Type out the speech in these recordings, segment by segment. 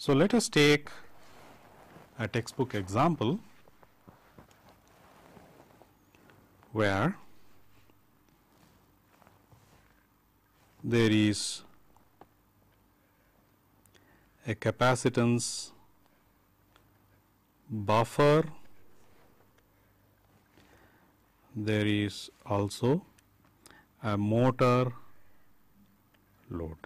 So, let us take a textbook example where there is a capacitance buffer there is also a motor load.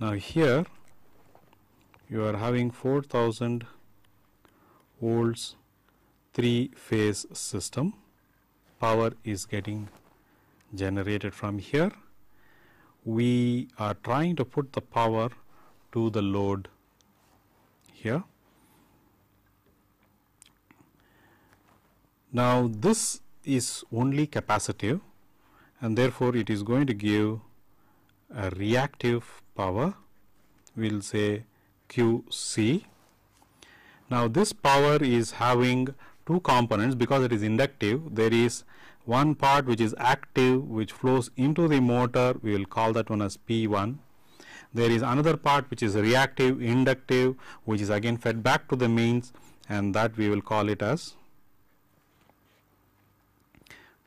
now here you are having 4000 volts three phase system power is getting generated from here we are trying to put the power to the load here now this is only capacitive and therefore it is going to give a reactive power we will say QC. Now, this power is having two components because it is inductive there is one part which is active which flows into the motor we will call that one as P1. There is another part which is reactive inductive which is again fed back to the mains and that we will call it as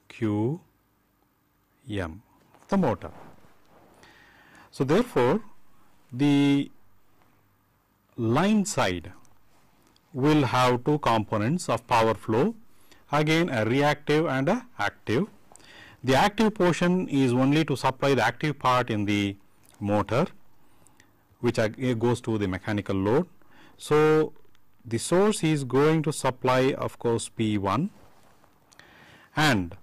Q M the motor. So, therefore, the line side will have two components of power flow again a reactive and a active. The active portion is only to supply the active part in the motor which goes to the mechanical load. So, the source is going to supply of course P1 and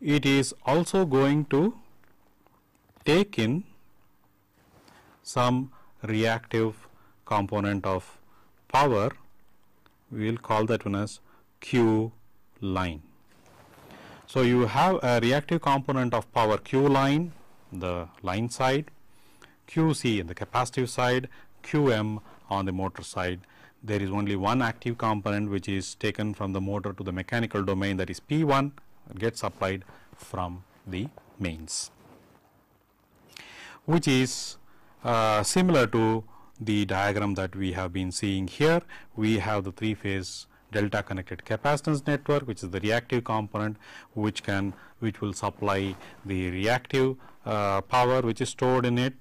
it is also going to take in some reactive component of power, we will call that one as Q line. So, you have a reactive component of power Q line, the line side, QC in the capacitive side, QM on the motor side. There is only one active component which is taken from the motor to the mechanical domain that is P1 gets applied from the mains which is uh, similar to the diagram that we have been seeing here. We have the three phase delta connected capacitance network which is the reactive component which can which will supply the reactive uh, power which is stored in it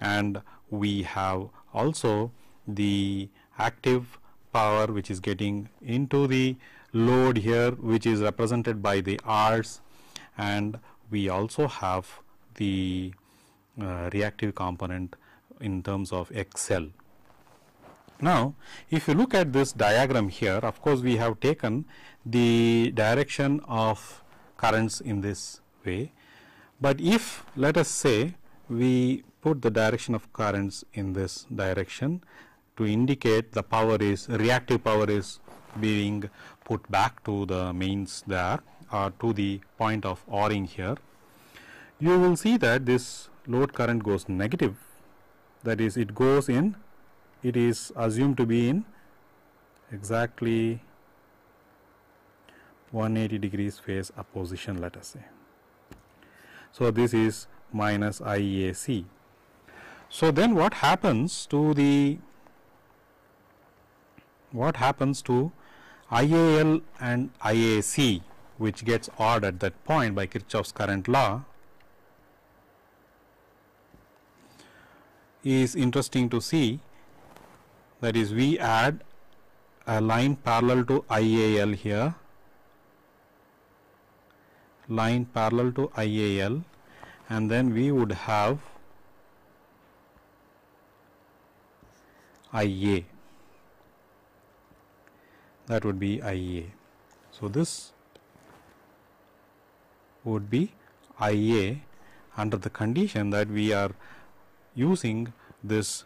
and we have also the active power which is getting into the load here which is represented by the R's and we also have the uh, reactive component in terms of Xl. Now, if you look at this diagram here, of course, we have taken the direction of currents in this way, but if let us say we put the direction of currents in this direction to indicate the power is reactive power is being put back to the mains there or uh, to the point of o here, you will see that this load current goes negative that is it goes in it is assumed to be in exactly 180 degrees phase opposition let us say so this is minus IAC so then what happens to the what happens to IAL and IAC which gets odd at that point by Kirchhoff's current law is interesting to see that is we add a line parallel to IAL here line parallel to IAL and then we would have IA that would be IA. So, this would be IA under the condition that we are using this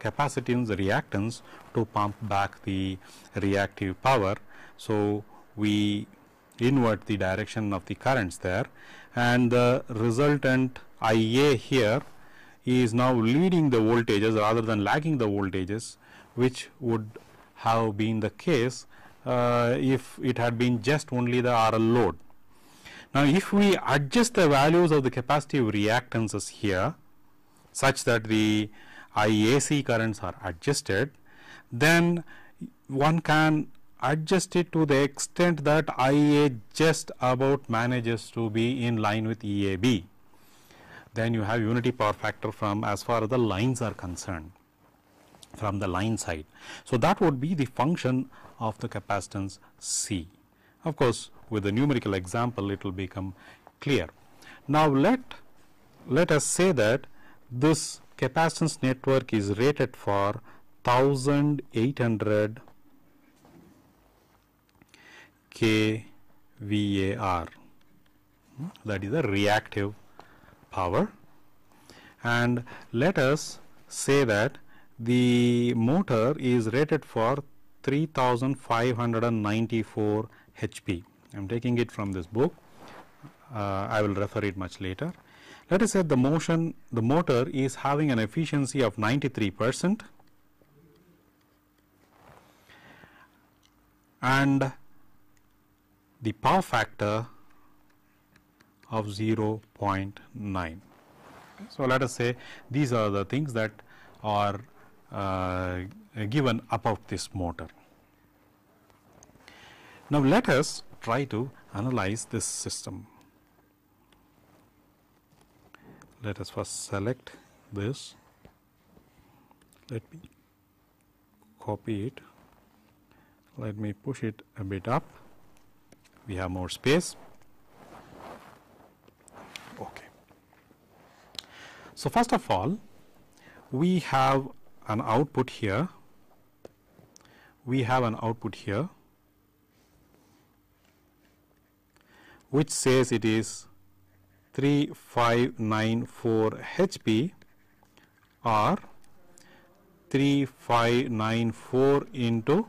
capacitance reactance to pump back the reactive power. So, we invert the direction of the currents there and the resultant Ia here is now leading the voltages rather than lagging the voltages which would have been the case uh, if it had been just only the RL load. Now, if we adjust the values of the capacitive reactances here, such that the IAC currents are adjusted, then one can adjust it to the extent that IA just about manages to be in line with EAB. Then you have unity power factor from as far as the lines are concerned from the line side. So, that would be the function of the capacitance C. Of course, with the numerical example it will become clear. Now, let, let us say that this capacitance network is rated for 1800 kVAR hmm? that is the reactive power and let us say that the motor is rated for 3594 HP. I am taking it from this book. Uh, I will refer it much later. Let us say the motion, the motor is having an efficiency of 93 percent and the power factor of 0.9. So, let us say these are the things that are uh, given about this motor. Now, let us try to analyze this system. let us first select this let me copy it let me push it a bit up we have more space okay so first of all we have an output here we have an output here which says it is 3594 HP or 3594 into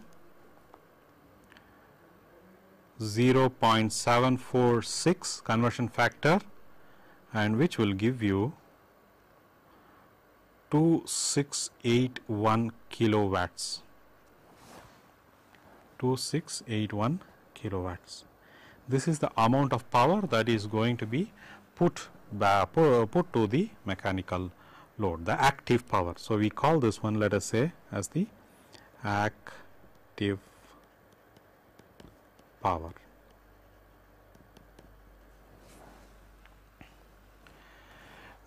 0.746 conversion factor and which will give you 2681 kilowatts 2681 kilowatts this is the amount of power that is going to be put uh, put to the mechanical load the active power. So, we call this one let us say as the active power.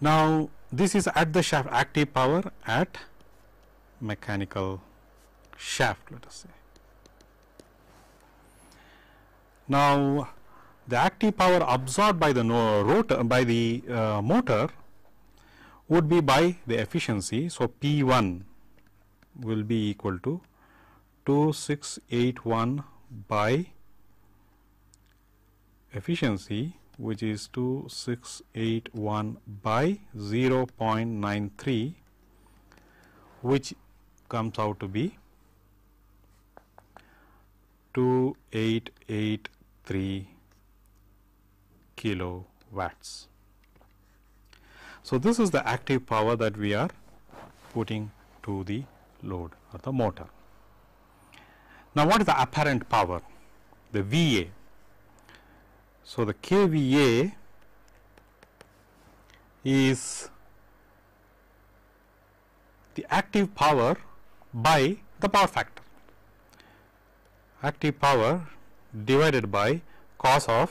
Now, this is at the shaft active power at mechanical shaft let us say. Now, the active power absorbed by the rotor by the uh, motor would be by the efficiency. So, P 1 will be equal to 2681 by efficiency which is 2681 by 0 0.93 which comes out to be 2883 kilowatts. So, this is the active power that we are putting to the load or the motor. Now, what is the apparent power? The VA. So, the KVA is the active power by the power factor. Active power divided by cos of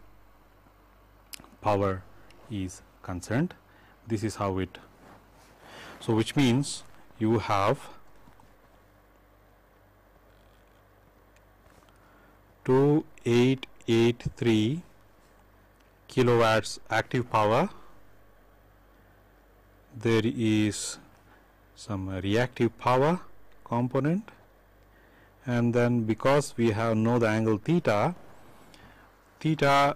power is concerned. This is how it. So, which means you have two eight eight three kilowatts active power. There is some reactive power component and then because we have know the angle theta theta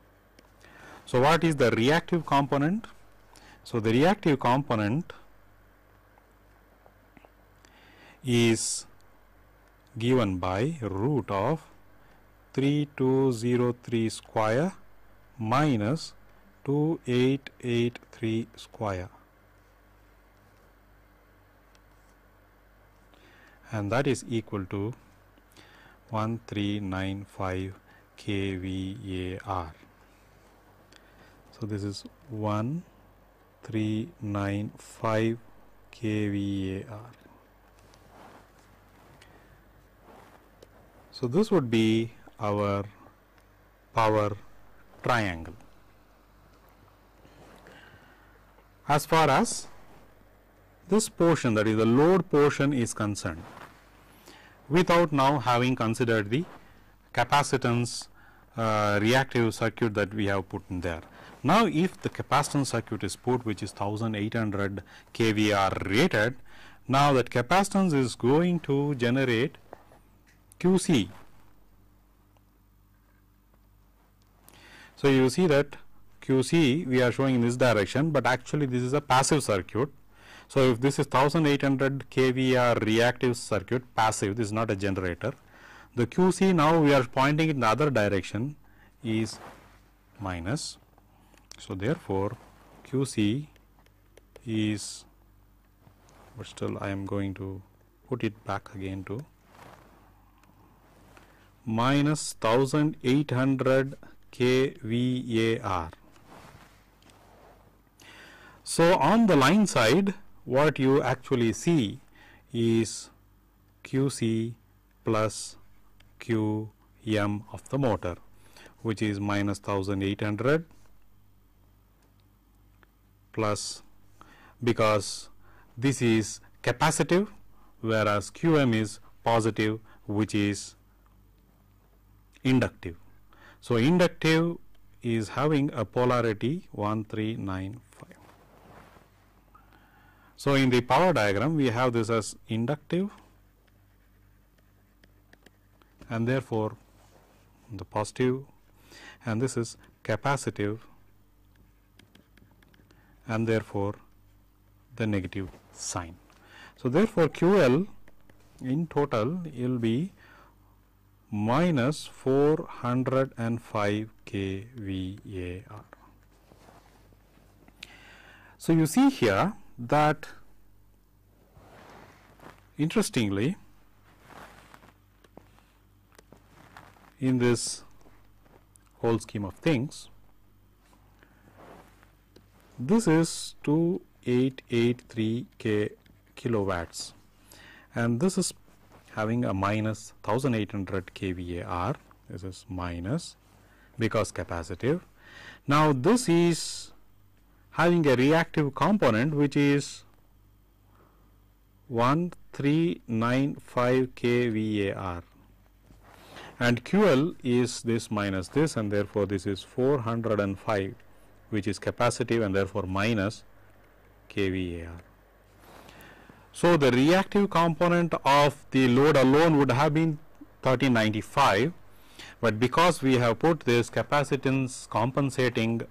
So, what is the reactive component? So, the reactive component is given by root of 3203 square minus 2883 square and that is equal to 1395 kVAR so this is 1395 kVAR so this would be our power triangle as far as this portion that is the load portion is concerned without now having considered the capacitance uh, reactive circuit that we have put in there. Now, if the capacitance circuit is put which is 1800 kVR rated, now that capacitance is going to generate QC. So, you see that QC we are showing in this direction, but actually this is a passive circuit. So, if this is 1800 kVR reactive circuit passive, this is not a generator. The QC now we are pointing in the other direction is minus so therefore QC is but still I am going to put it back again to minus 1800 kVAR so on the line side what you actually see is QC plus QM of the motor which is minus 1800 plus because this is capacitive whereas Qm is positive which is inductive. So, inductive is having a polarity 1395. So, in the power diagram we have this as inductive and therefore, the positive and this is capacitive and therefore, the negative sign. So, therefore, QL in total will be minus 405 kVAR. So, you see here that interestingly in this whole scheme of things this is 2883 k kilowatts and this is having a minus 1800 kVAR. This is minus because capacitive. Now this is having a reactive component which is 1395 kVAR and QL is this minus this and therefore this is 405 which is capacitive and therefore minus kVAR. So, the reactive component of the load alone would have been 1395, but because we have put this capacitance compensating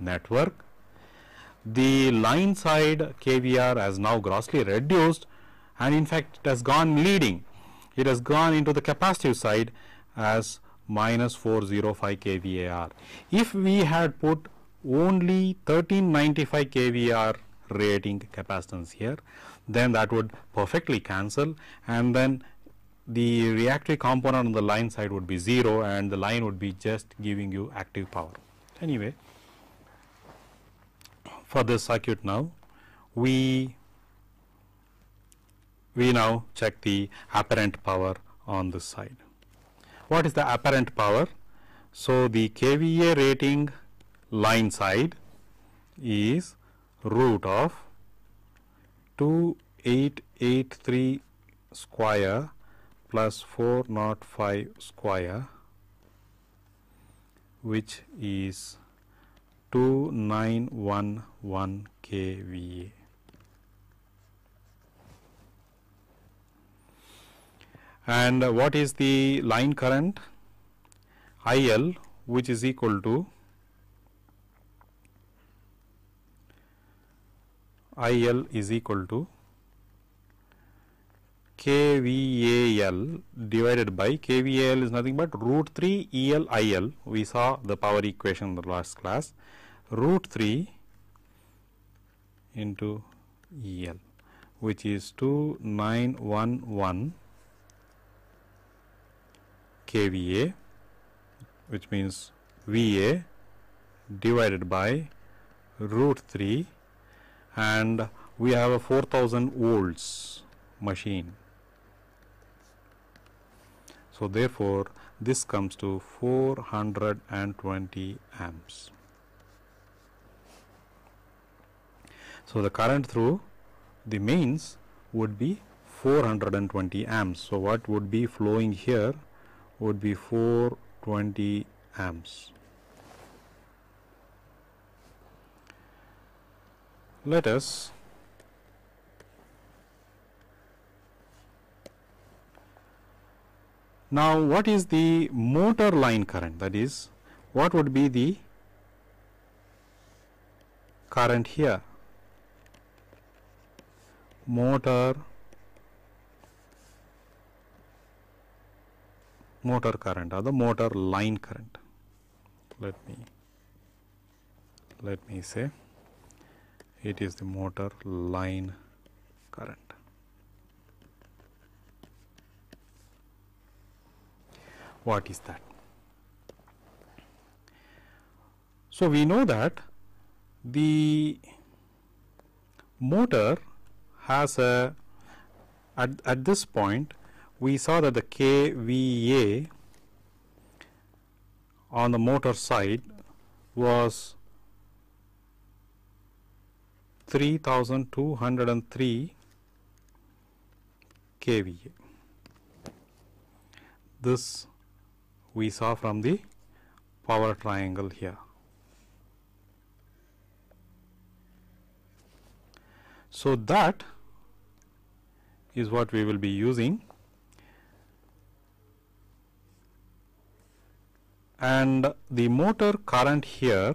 network, the line side KVR has now grossly reduced and in fact it has gone leading. It has gone into the capacitive side as minus 405 kVAR. If we had put only 1395 kVAr rating capacitance here, then that would perfectly cancel and then the reactive component on the line side would be 0 and the line would be just giving you active power. Anyway, for this circuit now, we we now check the apparent power on this side. What is the apparent power? So, the KVA rating line side is root of 2883 square plus 405 square which is 2911 kVA. And what is the line current? IL which is equal to I L is equal to K V A L divided by K V A L is nothing but root 3 EL IL. We saw the power equation in the last class root 3 into E L which is 2911 KVA which means VA divided by root 3 and we have a 4000 volts machine. So therefore, this comes to 420 amps. So the current through the mains would be 420 amps. So what would be flowing here would be 420 amps. let us Now, what is the motor line current? That is, what would be the current here? Motor motor current or the motor line current. Let me let me say it is the motor line current what is that so we know that the motor has a at, at this point we saw that the kVA on the motor side was 3203 kVA. This we saw from the power triangle here. So, that is what we will be using and the motor current here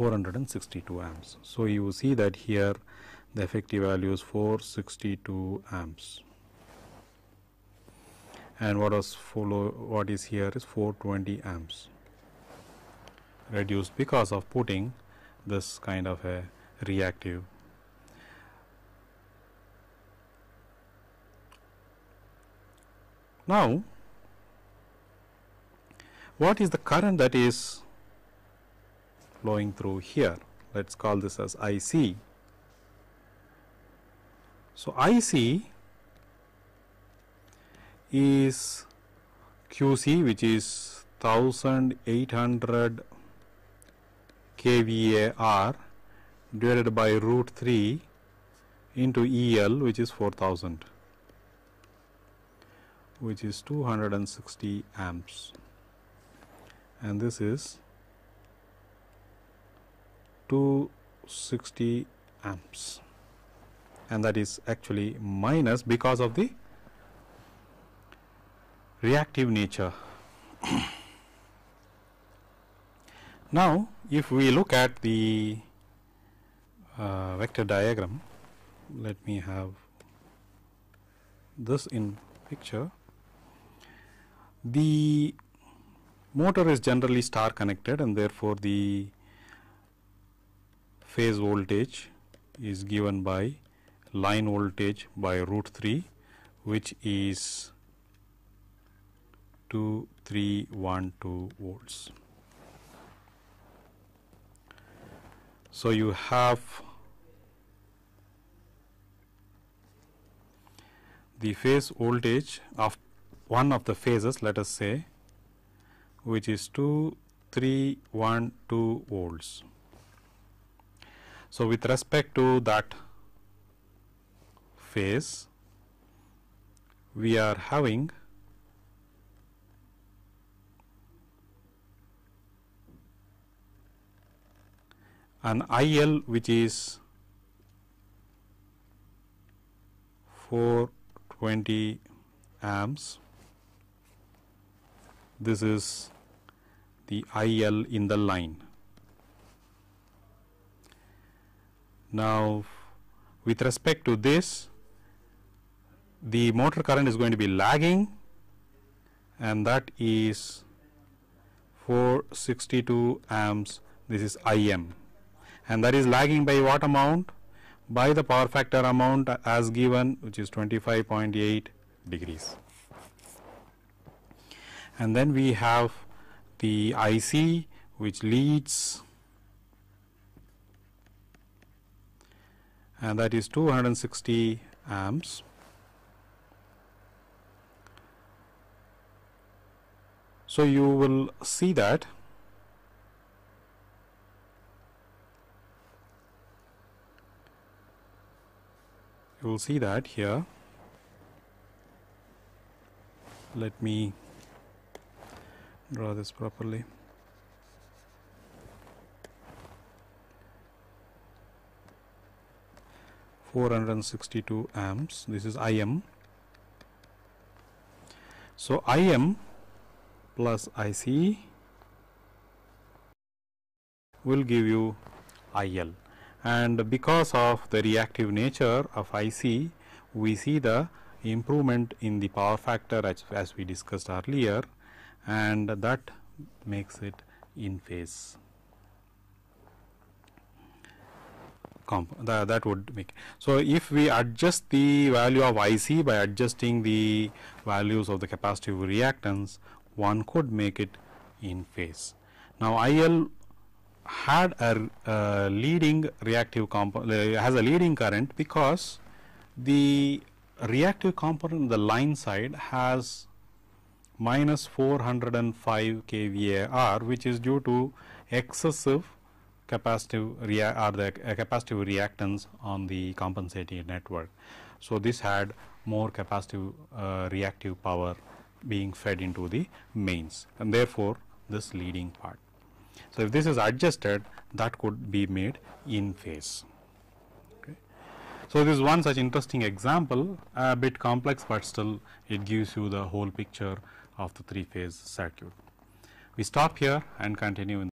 462 amps. So you see that here the effective value is 462 amps and what is follow what is here is 420 amps reduced because of putting this kind of a reactive now what is the current that is flowing through here. Let us call this as IC. So, IC is QC which is 1800 kVAR divided by root 3 into EL which is 4000 which is 260 amps and this is 260 amps and that is actually minus because of the reactive nature. now, if we look at the uh, vector diagram, let me have this in picture. The motor is generally star connected and therefore, the phase voltage is given by line voltage by root 3 which is 2312 volts. So you have the phase voltage of one of the phases let us say which is 2312 volts so, with respect to that phase, we are having an IL which is 420 amps. This is the IL in the line. Now, with respect to this, the motor current is going to be lagging and that is 462 amps this is Im and that is lagging by what amount by the power factor amount as given which is 25.8 degrees and then we have the IC which leads and that is 260 amps. So you will see that you will see that here. Let me draw this properly. 462 amps this is Im so Im plus IC will give you IL and because of the reactive nature of IC we see the improvement in the power factor as, as we discussed earlier and that makes it in phase. comp the, that would make. So, if we adjust the value of IC by adjusting the values of the capacitive reactance, one could make it in phase. Now, IL had a leading reactive component uh, has a leading current because the reactive component on the line side has minus 405 kVAR which is due to excessive capacitive rea or the capacitive reactance on the compensating network. So, this had more capacitive uh, reactive power being fed into the mains and therefore, this leading part. So, if this is adjusted that could be made in phase. So, this is one such interesting example a bit complex, but still it gives you the whole picture of the three phase circuit. We stop here and continue in